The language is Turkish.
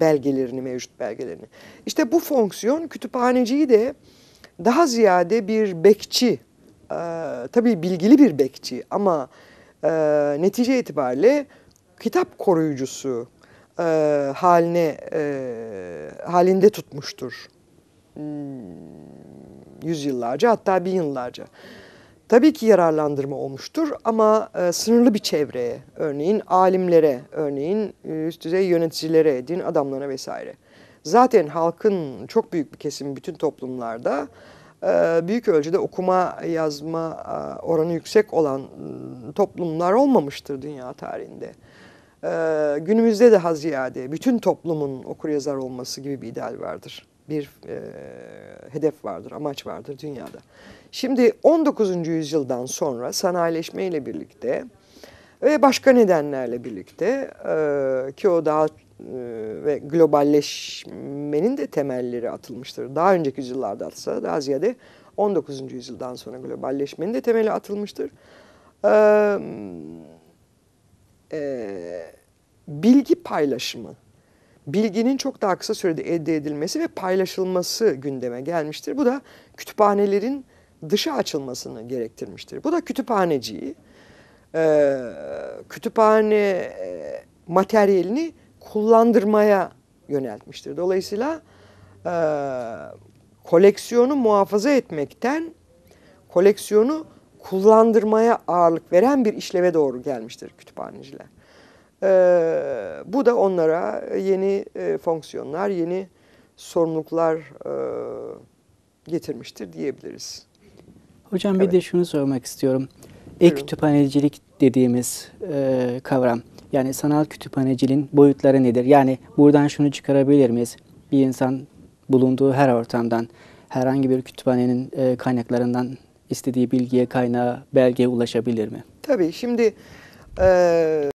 belgelerini, mevcut belgelerini. İşte bu fonksiyon kütüphaneciyi de daha ziyade bir bekçi, e, tabii bilgili bir bekçi ama e, netice itibariyle kitap koruyucusu e, haline e, halinde tutmuştur. Hmm, yüzyıllarca hatta bin yıllarca tabii ki yararlandırma olmuştur ama e, sınırlı bir çevreye, örneğin alimlere, örneğin e, üst düzey yöneticilere, din adamlarına vesaire. Zaten halkın çok büyük bir kesimi bütün toplumlarda e, büyük ölçüde okuma yazma e, oranı yüksek olan ıı, toplumlar olmamıştır dünya tarihinde. E, günümüzde daha ziyade bütün toplumun okur yazar olması gibi bir ideal vardır. Bir e, hedef vardır, amaç vardır dünyada. Şimdi 19. yüzyıldan sonra sanayileşmeyle birlikte ve başka nedenlerle birlikte e, ki o daha e, ve globalleşmenin de temelleri atılmıştır. Daha önceki yüzyıllarda atsa daha ziyade 19. yüzyıldan sonra globalleşmenin de temeli atılmıştır. E, e, bilgi paylaşımı bilginin çok daha kısa sürede elde edilmesi ve paylaşılması gündeme gelmiştir. Bu da kütüphanelerin dışa açılmasını gerektirmiştir. Bu da kütüphaneciyi, e, kütüphane e, materyalini kullandırmaya yöneltmiştir. Dolayısıyla e, koleksiyonu muhafaza etmekten koleksiyonu kullandırmaya ağırlık veren bir işleve doğru gelmiştir kütüphaneciler. E, bu da onlara e, yeni e, fonksiyonlar, yeni sorumluluklar e, getirmiştir diyebiliriz. Hocam evet. bir de şunu sormak istiyorum. E-kütüphanecilik dediğimiz e, kavram, yani sanal kütüphaneciliğin boyutları nedir? Yani buradan şunu çıkarabilir miyiz? Bir insan bulunduğu her ortamdan, herhangi bir kütüphanenin e, kaynaklarından istediği bilgiye, kaynağa, belgeye ulaşabilir mi? Tabii. Şimdi... E